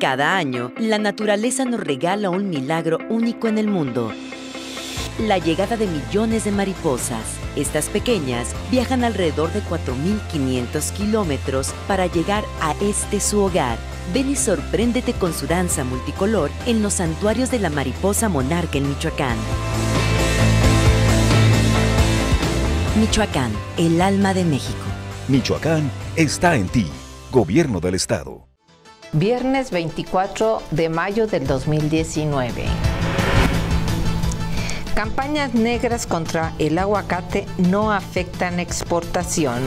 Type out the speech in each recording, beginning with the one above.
Cada año, la naturaleza nos regala un milagro único en el mundo. La llegada de millones de mariposas. Estas pequeñas viajan alrededor de 4.500 kilómetros para llegar a este su hogar. Ven y sorpréndete con su danza multicolor en los santuarios de la mariposa monarca en Michoacán. Michoacán, el alma de México. Michoacán está en ti. Gobierno del Estado viernes 24 de mayo del 2019. Campañas negras contra el aguacate no afectan exportación.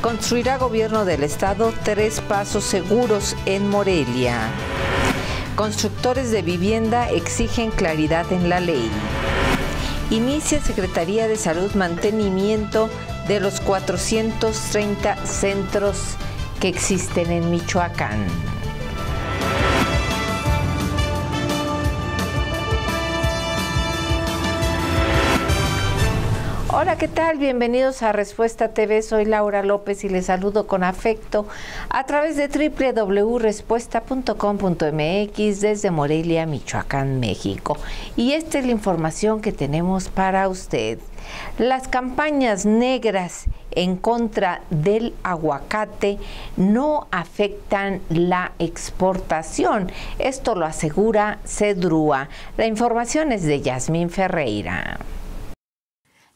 Construirá gobierno del Estado tres pasos seguros en Morelia. Constructores de vivienda exigen claridad en la ley. Inicia Secretaría de Salud mantenimiento de los 430 centros que existen en Michoacán. Hola, ¿qué tal? Bienvenidos a Respuesta TV. Soy Laura López y les saludo con afecto a través de www.respuesta.com.mx desde Morelia, Michoacán, México. Y esta es la información que tenemos para usted. Las campañas negras en contra del aguacate no afectan la exportación. Esto lo asegura CEDRUA. La información es de Yasmín Ferreira.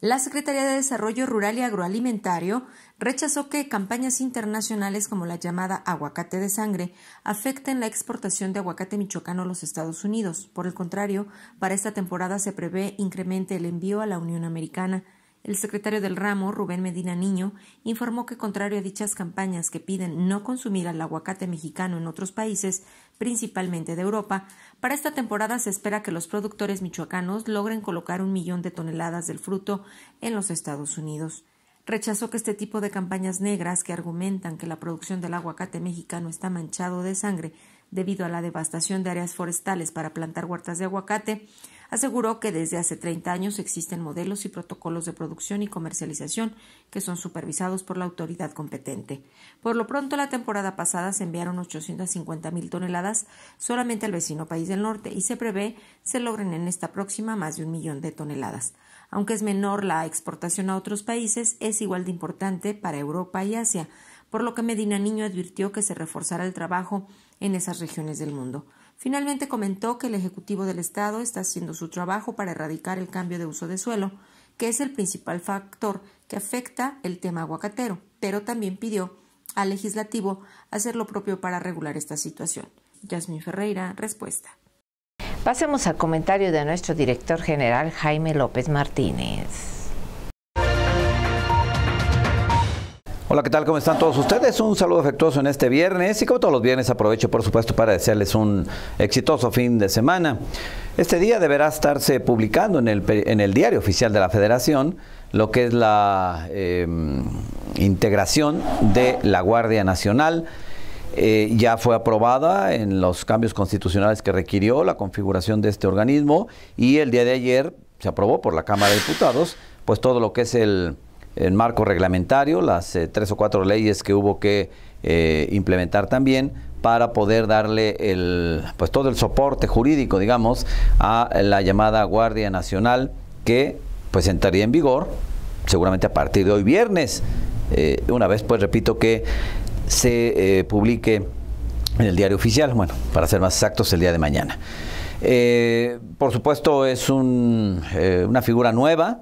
La Secretaría de Desarrollo Rural y Agroalimentario rechazó que campañas internacionales como la llamada aguacate de sangre afecten la exportación de aguacate michoacano a los Estados Unidos. Por el contrario, para esta temporada se prevé incremente el envío a la Unión Americana. El secretario del ramo, Rubén Medina Niño, informó que, contrario a dichas campañas que piden no consumir al aguacate mexicano en otros países, principalmente de Europa, para esta temporada se espera que los productores michoacanos logren colocar un millón de toneladas del fruto en los Estados Unidos. Rechazó que este tipo de campañas negras que argumentan que la producción del aguacate mexicano está manchado de sangre debido a la devastación de áreas forestales para plantar huertas de aguacate Aseguró que desde hace 30 años existen modelos y protocolos de producción y comercialización que son supervisados por la autoridad competente. Por lo pronto, la temporada pasada se enviaron 850.000 toneladas solamente al vecino país del norte y se prevé se logren en esta próxima más de un millón de toneladas. Aunque es menor la exportación a otros países, es igual de importante para Europa y Asia, por lo que Medina Niño advirtió que se reforzará el trabajo en esas regiones del mundo. Finalmente comentó que el Ejecutivo del Estado está haciendo su trabajo para erradicar el cambio de uso de suelo, que es el principal factor que afecta el tema aguacatero, pero también pidió al legislativo hacer lo propio para regular esta situación. Yasmin Ferreira, respuesta. Pasemos al comentario de nuestro director general Jaime López Martínez. Hola, ¿qué tal? ¿Cómo están todos ustedes? Un saludo afectuoso en este viernes y como todos los viernes aprovecho por supuesto para desearles un exitoso fin de semana. Este día deberá estarse publicando en el, en el diario oficial de la federación lo que es la em, integración de la Guardia Nacional. Eh, ya fue aprobada en los cambios constitucionales que requirió la configuración de este organismo y el día de ayer se aprobó por la Cámara de Diputados pues todo lo que es el en marco reglamentario, las eh, tres o cuatro leyes que hubo que eh, implementar también para poder darle el, pues todo el soporte jurídico, digamos, a la llamada Guardia Nacional que pues entraría en vigor seguramente a partir de hoy viernes. Eh, una vez, pues repito, que se publique en el diario oficial, bueno, para ser más exactos, el día de mañana. por supuesto, es un, una figura nueva,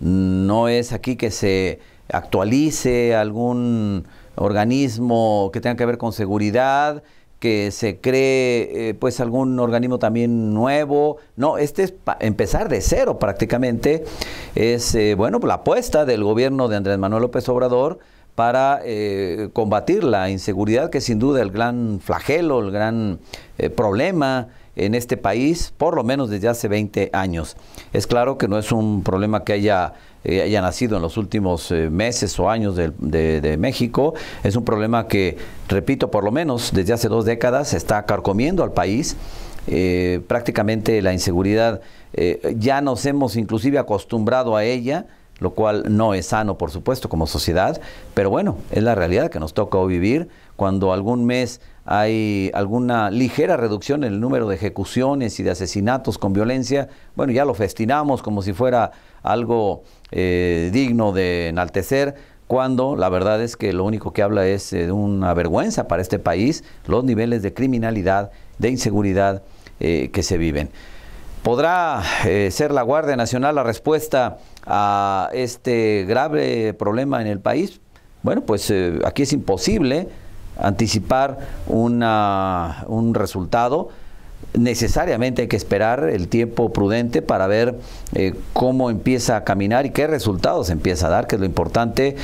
no es aquí que se actualice algún organismo que tenga que ver con seguridad, que se cree eh, pues algún organismo también nuevo. No, este es empezar de cero prácticamente. Es eh, bueno la apuesta del gobierno de Andrés Manuel López Obrador para eh, combatir la inseguridad, que sin duda el gran flagelo, el gran problema en este país, por lo menos desde hace 20 años. Es claro que no es un problema que haya, eh, haya nacido en los últimos eh, meses o años de, México, es un problema que, repito, por lo menos desde hace dos décadas está carcomiendo al país. Eh, prácticamente la inseguridad ya nos hemos inclusive acostumbrado a ella, lo cual no es sano, por supuesto, como sociedad, pero bueno, es la realidad que nos toca vivir cuando algún mes hay alguna ligera reducción en el número de ejecuciones y de asesinatos con violencia, bueno, ya lo festinamos como si fuera algo eh, digno de enaltecer, cuando la verdad es que lo único que habla es eh, de una vergüenza para este país, los niveles de criminalidad, de inseguridad eh, que se viven. ¿Podrá ser la Guardia Nacional la respuesta a este grave problema en el país? Bueno, pues aquí es imposible anticipar una, un resultado, necesariamente hay que esperar el tiempo prudente para ver eh, cómo empieza a caminar y qué resultados empieza a dar, que es lo importante.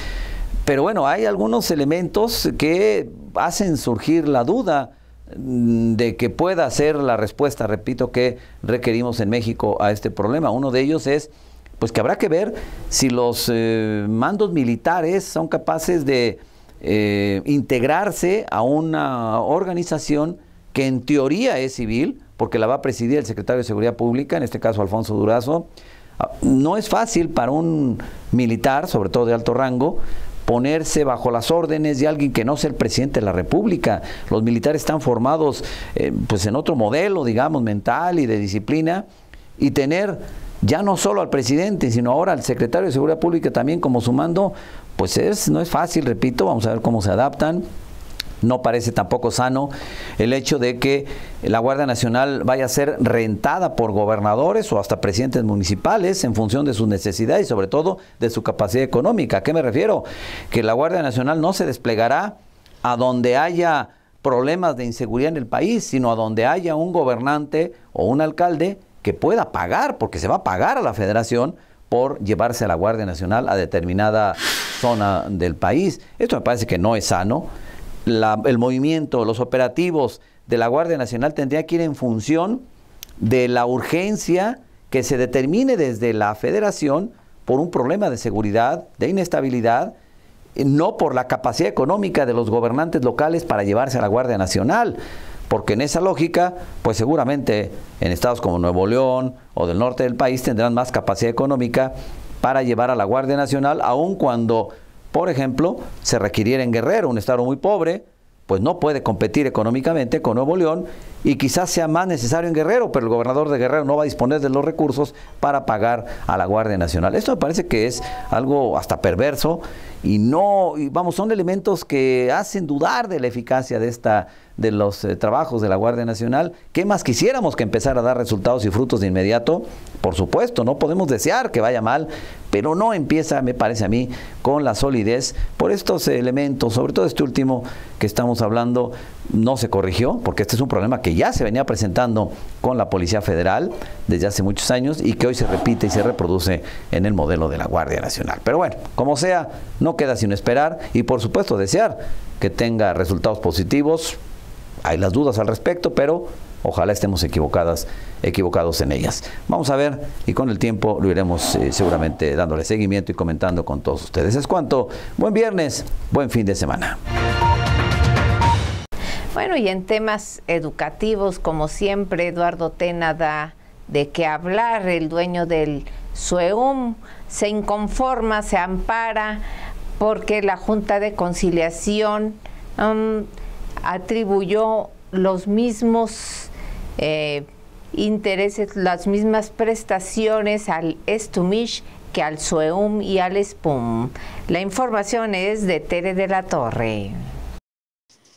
Pero bueno, hay algunos elementos que hacen surgir la duda mm, de que pueda ser la respuesta, repito, que requerimos en México a este problema. Uno de ellos es, pues que habrá que ver si los eh, mandos militares son capaces de eh, integrarse a una organización que en teoría es civil, porque la va a presidir el secretario de Seguridad Pública, en este caso Alfonso Durazo. Ah, no es fácil para un militar, sobre todo de alto rango, ponerse bajo las órdenes de alguien que no sea el presidente de la República. Los militares están formados eh, pues en otro modelo, digamos, mental y de disciplina, y tener ya no solo al presidente, sino ahora al secretario de Seguridad Pública también como su mando, pues es, no es fácil, repito, vamos a ver cómo se adaptan. No parece tampoco sano el hecho de que la Guardia Nacional vaya a ser rentada por gobernadores o hasta presidentes municipales en función de sus necesidades y sobre todo de su capacidad económica. ¿A qué me refiero? Que la Guardia Nacional no se desplegará a donde haya problemas de inseguridad en el país, sino a donde haya un gobernante o un alcalde que pueda pagar, porque se va a pagar a la federación por llevarse a la Guardia Nacional a determinada zona del país. Esto me parece que no es sano. el movimiento, los operativos de la Guardia Nacional tendría que ir en función de la urgencia que se determine desde la federación por un problema de seguridad, de inestabilidad, eh, no por la capacidad económica de los gobernantes locales para llevarse a la Guardia Nacional porque en esa lógica, pues seguramente en estados como Nuevo León o del norte del país tendrán más capacidad económica para llevar a la Guardia Nacional, aun cuando, por ejemplo, se requiriera en Guerrero, un estado muy pobre, pues no puede competir económicamente con Nuevo León y quizás sea más necesario en Guerrero, pero el gobernador de Guerrero no va a disponer de los recursos para pagar a la Guardia Nacional. Esto me parece que es algo hasta perverso y no, vamos, son elementos que hacen dudar de la eficacia de esta de los eh, trabajos de la Guardia Nacional. ¿Qué más quisiéramos que empezar a dar resultados y frutos de inmediato? Por supuesto, no podemos desear que vaya mal, pero no empieza, me parece a mí, con la solidez por estos elementos, sobre todo este último que estamos hablando, no se corrigió, porque este es un problema que ya se venía presentando con la Policía Federal desde hace muchos años y que hoy se repite y se reproduce en el modelo de la Guardia Nacional. Pero bueno, como sea, no queda sin esperar y por supuesto desear que tenga resultados positivos. Hay las dudas al respecto, pero ojalá estemos equivocadas, equivocados en ellas. Vamos a ver y con el tiempo lo iremos eh, seguramente dándole seguimiento y comentando con todos ustedes. Es cuanto, buen viernes, buen fin de semana. Bueno, y en temas educativos, como siempre, Eduardo Tena da de qué hablar, el dueño del SUEUM se inconforma, se ampara, porque la Junta de Conciliación mm, atribuyó los mismos eh, intereses, las mismas prestaciones al Estumish que al SUEUM y al SPUM. La información es de Tere de la Torre.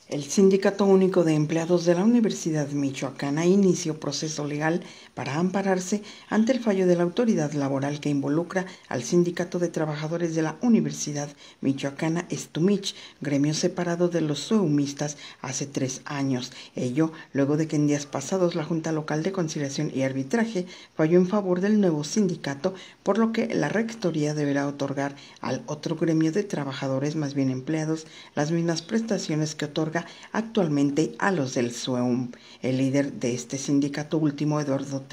El Sindicato Único de Empleados de la Universidad Michoacana inició proceso legal para ampararse ante el fallo de la autoridad laboral que involucra al Sindicato de Trabajadores de la Universidad Michoacana Estumich, gremio separado de los sueumistas hace tres años. Ello luego de que en días pasados la Junta Local de Conciliación y Arbitraje falló en favor del nuevo sindicato, por lo que la Rectoría deberá otorgar al otro gremio de trabajadores más bien empleados las mismas prestaciones que otorga actualmente a los del SUEUM. El líder de este sindicato último, Eduardo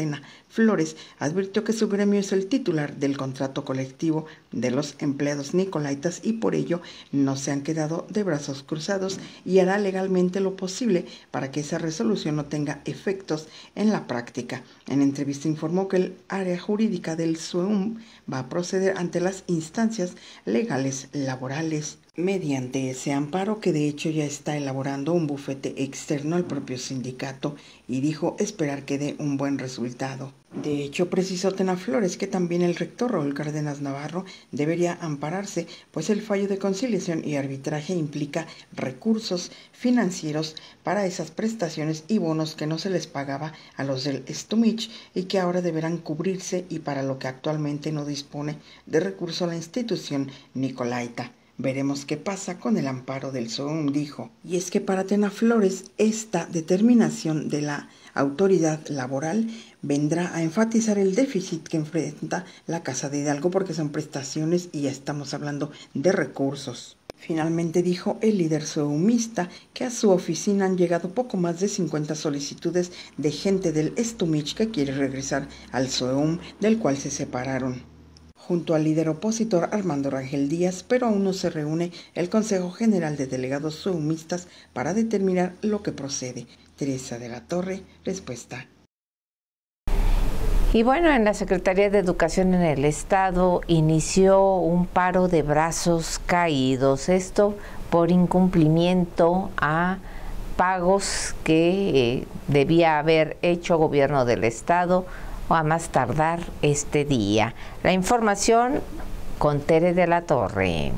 Flores advirtió que su gremio es el titular del contrato colectivo de los empleados nicolaitas y por ello no se han quedado de brazos cruzados y hará legalmente lo posible para que esa resolución no tenga efectos en la práctica. En entrevista informó que el área jurídica del SUEUM va a proceder ante las instancias legales laborales. Mediante ese amparo que de hecho ya está elaborando un bufete externo al propio sindicato y dijo esperar que dé un buen resultado. De hecho, precisó flores que también el rector Raúl Cárdenas Navarro debería ampararse, pues el fallo de conciliación y arbitraje implica recursos financieros para esas prestaciones y bonos que no se les pagaba a los del Stumich y que ahora deberán cubrirse y para lo que actualmente no dispone de recurso la institución Nicolaita. Veremos qué pasa con el amparo del SOUM, dijo. Y es que para Tena Flores esta determinación de la autoridad laboral vendrá a enfatizar el déficit que enfrenta la Casa de Hidalgo porque son prestaciones y ya estamos hablando de recursos. Finalmente dijo el líder soumista que a su oficina han llegado poco más de 50 solicitudes de gente del Estumich que quiere regresar al SOEUM del cual se separaron junto al líder opositor Armando Rangel Díaz, pero aún no se reúne el Consejo General de Delegados Sumistas para determinar lo que procede. Teresa de la Torre, respuesta. Y bueno, en la Secretaría de Educación en el Estado inició un paro de brazos caídos, esto por incumplimiento a pagos que eh, debía haber hecho gobierno del Estado o a más tardar este día. La información con Tere de la Torre.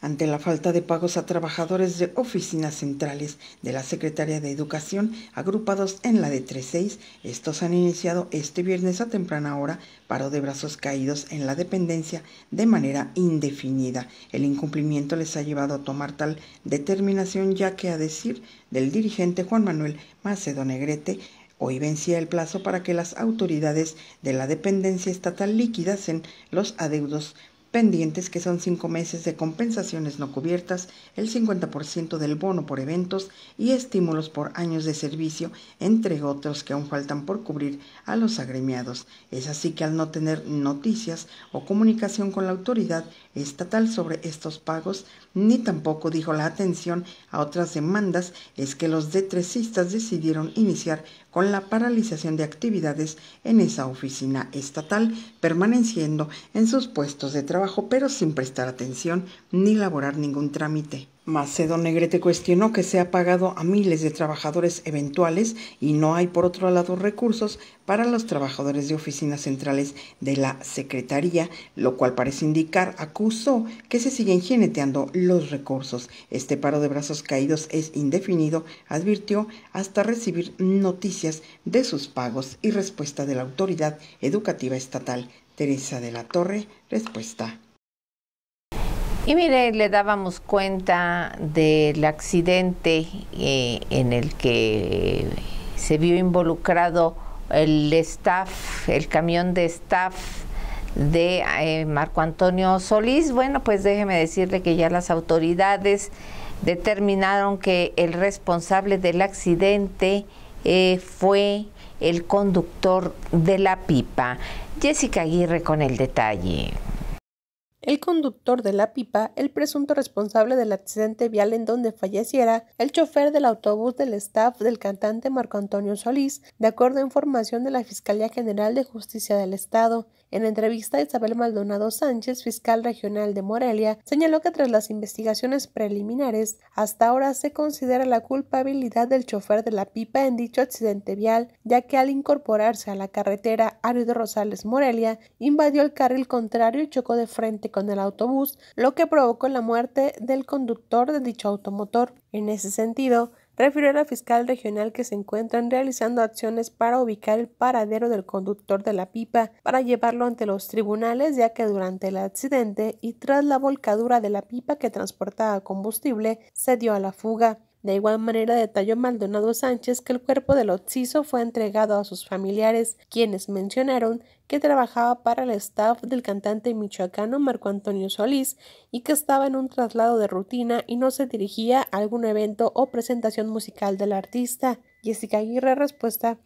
Ante la falta de pagos a trabajadores de oficinas centrales de la Secretaría de Educación agrupados en la de 36, estos han iniciado este viernes a temprana hora paro de brazos caídos en la dependencia de manera indefinida. El incumplimiento les ha llevado a tomar tal determinación ya que a decir del dirigente Juan Manuel Macedo Negrete, Hoy vencía el plazo para que las autoridades de la dependencia estatal liquidasen los adeudos pendientes que son cinco meses de compensaciones no cubiertas, el 50% del bono por eventos y estímulos por años de servicio, entre otros que aún faltan por cubrir a los agremiados. Es así que al no tener noticias o comunicación con la autoridad estatal sobre estos pagos, ni tampoco dijo la atención a otras demandas, es que los detresistas decidieron iniciar con la paralización de actividades en esa oficina estatal, permaneciendo en sus puestos de trabajo pero sin prestar atención ni laborar ningún trámite. Macedo Negrete cuestionó que se ha pagado a miles de trabajadores eventuales y no hay por otro lado recursos para los trabajadores de oficinas centrales de la Secretaría, lo cual parece indicar, acusó que se siguen geneteando los recursos. Este paro de brazos caídos es indefinido, advirtió, hasta recibir noticias de sus pagos y respuesta de la autoridad educativa estatal. Teresa de la Torre, respuesta. Y mire, le dábamos cuenta del accidente eh, en el que se vio involucrado el staff, el camión de staff de eh, Marco Antonio Solís. Bueno, pues déjeme decirle que ya las autoridades determinaron que el responsable del accidente eh, fue el conductor de la pipa. Jessica Aguirre con el detalle el conductor de la pipa, el presunto responsable del accidente vial en donde falleciera, el chofer del autobús del staff del cantante Marco Antonio Solís, de acuerdo a información de la Fiscalía General de Justicia del Estado. En entrevista, Isabel Maldonado Sánchez, fiscal regional de Morelia, señaló que tras las investigaciones preliminares, hasta ahora se considera la culpabilidad del chofer de la pipa en dicho accidente vial, ya que al incorporarse a la carretera Árido Rosales Morelia, invadió el carril contrario y chocó de frente con el autobús, lo que provocó la muerte del conductor de dicho automotor. En ese sentido, refirió la fiscal regional que se encuentran realizando acciones para ubicar el paradero del conductor de la pipa para llevarlo ante los tribunales ya que durante el accidente y tras la volcadura de la pipa que transportaba combustible se dio a la fuga. De igual manera detalló Maldonado Sánchez que el cuerpo del occiso fue entregado a sus familiares, quienes mencionaron que trabajaba para el staff del cantante michoacano Marco Antonio Solís y que estaba en un traslado de rutina y no se dirigía a algún evento o presentación musical del artista. Jessica Aguirre respuesta.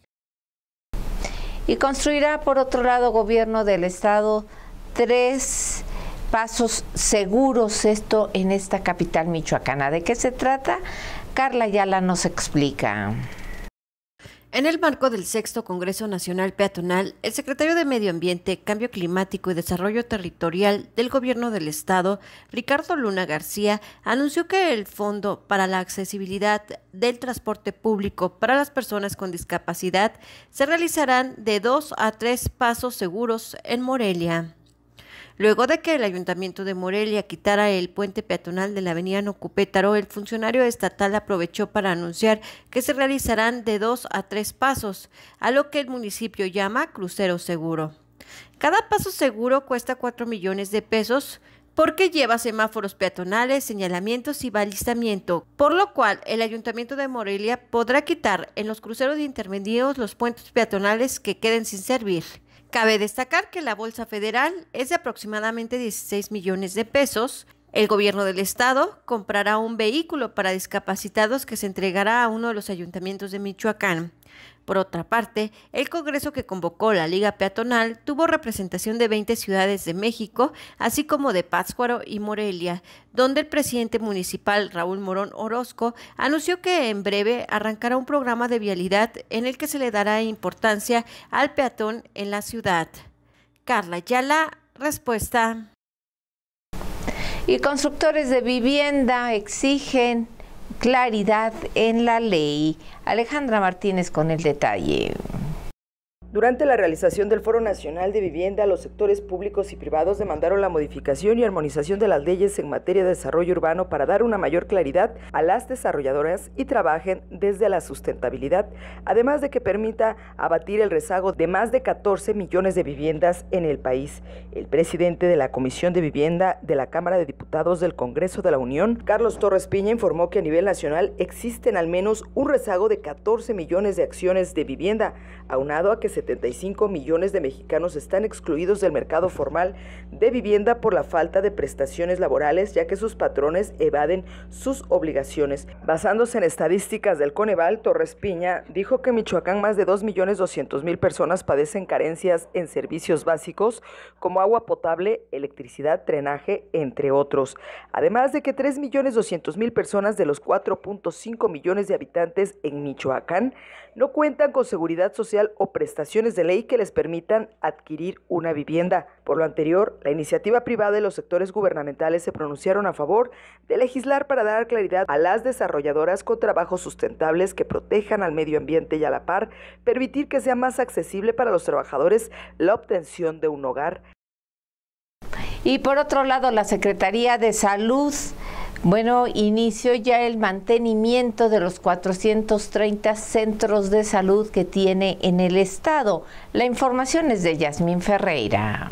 Y construirá, por otro lado, gobierno del estado tres pasos seguros esto en esta capital michoacana. ¿De qué se trata? Carla Ayala nos explica. En el marco del sexto Congreso Nacional Peatonal, el secretario de Medio Ambiente, Cambio Climático y Desarrollo Territorial del Gobierno del Estado, Ricardo Luna García, anunció que el Fondo para la Accesibilidad del Transporte Público para las Personas con Discapacidad se realizarán de dos a tres pasos seguros en Morelia. Luego de que el ayuntamiento de Morelia quitara el puente peatonal de la avenida Nocupétaro, el funcionario estatal aprovechó para anunciar que se realizarán de dos a tres pasos, a lo que el municipio llama crucero seguro. Cada paso seguro cuesta 4 millones de pesos, porque lleva semáforos peatonales, señalamientos y balizamiento, por lo cual el Ayuntamiento de Morelia podrá quitar en los cruceros intermedios los puentes peatonales que queden sin servir. Cabe destacar que la Bolsa Federal es de aproximadamente 16 millones de pesos. El gobierno del estado comprará un vehículo para discapacitados que se entregará a uno de los ayuntamientos de Michoacán. Por otra parte, el Congreso que convocó la Liga Peatonal tuvo representación de 20 ciudades de México, así como de Pátzcuaro y Morelia, donde el presidente municipal Raúl Morón Orozco anunció que en breve arrancará un programa de vialidad en el que se le dará importancia al peatón en la ciudad. Carla Yala, respuesta. Y constructores de vivienda exigen claridad en la ley. Alejandra Martínez con el detalle. Durante la realización del Foro Nacional de Vivienda, los sectores públicos y privados demandaron la modificación y armonización de las leyes en materia de desarrollo urbano para dar una mayor claridad a las desarrolladoras y trabajen desde la sustentabilidad, además de que permita abatir el rezago de más de 14 millones de viviendas en el país. El presidente de la Comisión de Vivienda de la Cámara de Diputados del Congreso de la Unión, Carlos Torres Piña, informó que a nivel nacional existen al menos un rezago de 14 millones de acciones de vivienda, aunado a que se 75 millones de mexicanos están excluidos del mercado formal de vivienda por la falta de prestaciones laborales, ya que sus patrones evaden sus obligaciones. Basándose en estadísticas del Coneval, Torres Piña dijo que en Michoacán más de 2.200.000 personas padecen carencias en servicios básicos como agua potable, electricidad, drenaje, entre otros. Además de que 3.200.000 personas de los 4.5 millones de habitantes en Michoacán no cuentan con seguridad social o prestaciones de ley que les permitan adquirir una vivienda. Por lo anterior, la iniciativa privada y los sectores gubernamentales se pronunciaron a favor de legislar para dar claridad a las desarrolladoras con trabajos sustentables que protejan al medio ambiente y a la par permitir que sea más accesible para los trabajadores la obtención de un hogar. Y por otro lado, la Secretaría de Salud bueno, inicio ya el mantenimiento de los 430 centros de salud que tiene en el estado. La información es de Yasmín Ferreira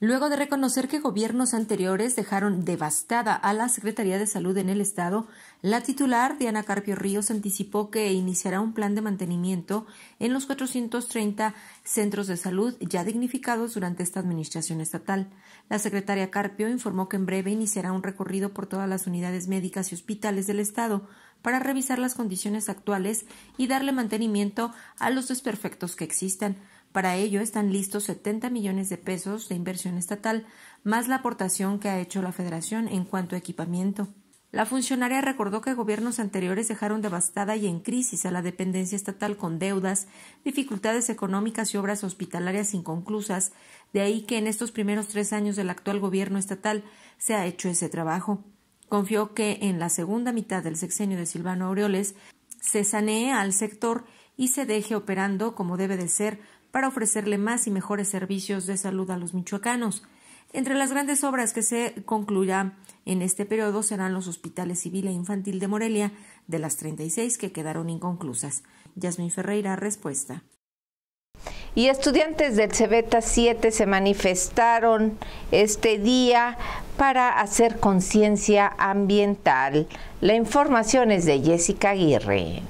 luego de reconocer que gobiernos anteriores dejaron devastada a la Secretaría de Salud en el Estado, la titular Diana Carpio Ríos anticipó que iniciará un plan de mantenimiento en los 430 centros de salud ya dignificados durante esta administración estatal. La secretaria Carpio informó que en breve iniciará un recorrido por todas las unidades médicas y hospitales del Estado para revisar las condiciones actuales y darle mantenimiento a los desperfectos que existan para ello están listos 70 millones de pesos de inversión estatal, más la aportación que ha hecho la Federación en cuanto a equipamiento. La funcionaria recordó que gobiernos anteriores dejaron devastada y en crisis a la dependencia estatal con deudas, dificultades económicas y obras hospitalarias inconclusas, de ahí que en estos primeros tres años del actual gobierno estatal se ha hecho ese trabajo. Confió que en la segunda mitad del sexenio de Silvano Aureoles se sanee al sector y se deje operando como debe de ser para ofrecerle más y mejores servicios de salud a los michoacanos. Entre las grandes obras que se concluirán en este periodo serán los hospitales civil e infantil de Morelia, de las 36 que quedaron inconclusas. Yasmin Ferreira, respuesta. Y estudiantes del Cebeta 7 se manifestaron este día para hacer conciencia ambiental. La información es de Jessica Aguirre.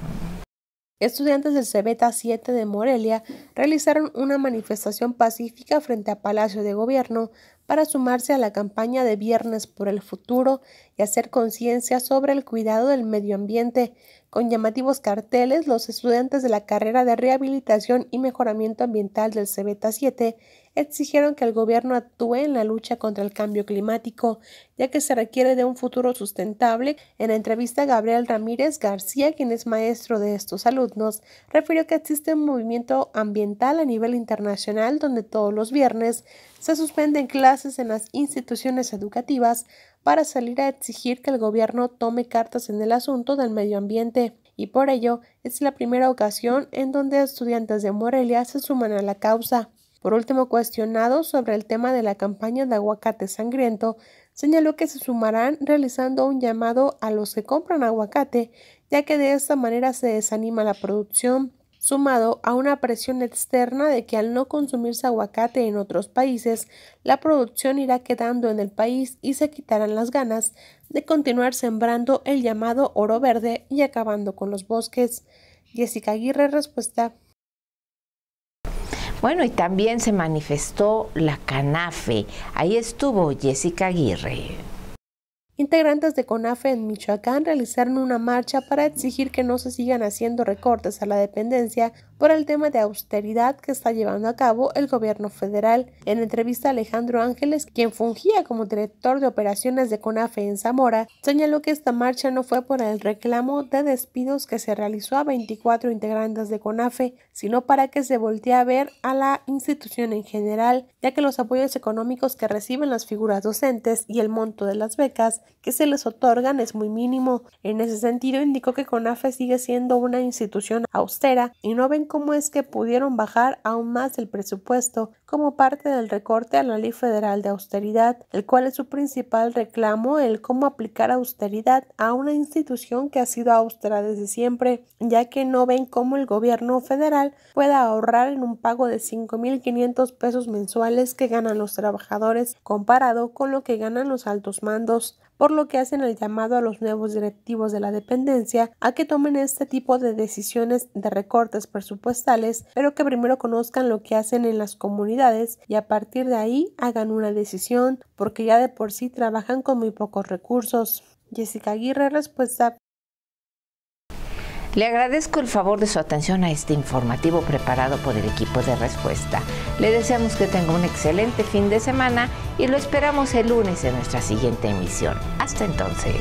Estudiantes del CBTA 7 de Morelia realizaron una manifestación pacífica frente a Palacio de Gobierno para sumarse a la campaña de Viernes por el Futuro y hacer conciencia sobre el cuidado del medio ambiente. Con llamativos carteles, los estudiantes de la carrera de Rehabilitación y Mejoramiento Ambiental del CBTA 7 exigieron que el gobierno actúe en la lucha contra el cambio climático, ya que se requiere de un futuro sustentable. En la entrevista, Gabriel Ramírez García, quien es maestro de estos alumnos, refirió que existe un movimiento ambiental a nivel internacional donde todos los viernes se suspenden clases en las instituciones educativas para salir a exigir que el gobierno tome cartas en el asunto del medio ambiente y por ello es la primera ocasión en donde estudiantes de Morelia se suman a la causa. Por último, cuestionado sobre el tema de la campaña de aguacate sangriento, señaló que se sumarán realizando un llamado a los que compran aguacate, ya que de esta manera se desanima la producción, sumado a una presión externa de que al no consumirse aguacate en otros países, la producción irá quedando en el país y se quitarán las ganas de continuar sembrando el llamado oro verde y acabando con los bosques. Jessica Aguirre, respuesta. Bueno, y también se manifestó la CANAFE. Ahí estuvo Jessica Aguirre integrantes de CONAFE en Michoacán realizaron una marcha para exigir que no se sigan haciendo recortes a la dependencia por el tema de austeridad que está llevando a cabo el gobierno federal. En entrevista Alejandro Ángeles, quien fungía como director de operaciones de CONAFE en Zamora, señaló que esta marcha no fue por el reclamo de despidos que se realizó a 24 integrantes de CONAFE, sino para que se voltee a ver a la institución en general, ya que los apoyos económicos que reciben las figuras docentes y el monto de las becas que se les otorgan es muy mínimo. En ese sentido, indicó que CONAFE sigue siendo una institución austera y no ven cómo es que pudieron bajar aún más el presupuesto como parte del recorte a la Ley Federal de Austeridad, el cual es su principal reclamo, el cómo aplicar austeridad a una institución que ha sido austera desde siempre, ya que no ven cómo el gobierno federal pueda ahorrar en un pago de 5.500 pesos mensuales que ganan los trabajadores comparado con lo que ganan los altos mandos por lo que hacen el llamado a los nuevos directivos de la dependencia a que tomen este tipo de decisiones de recortes presupuestales, pero que primero conozcan lo que hacen en las comunidades y a partir de ahí hagan una decisión, porque ya de por sí trabajan con muy pocos recursos. Jessica Aguirre, respuesta le agradezco el favor de su atención a este informativo preparado por el equipo de respuesta. Le deseamos que tenga un excelente fin de semana y lo esperamos el lunes en nuestra siguiente emisión. Hasta entonces.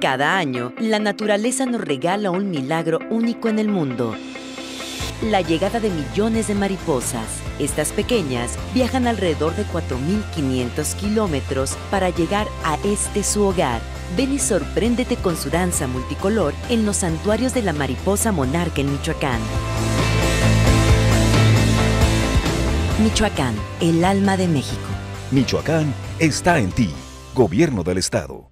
Cada año, la naturaleza nos regala un milagro único en el mundo. La llegada de millones de mariposas estas pequeñas viajan alrededor de 4.500 kilómetros para llegar a este su hogar. Ven y sorpréndete con su danza multicolor en los santuarios de la mariposa monarca en Michoacán. Michoacán, el alma de México. Michoacán está en ti. Gobierno del Estado.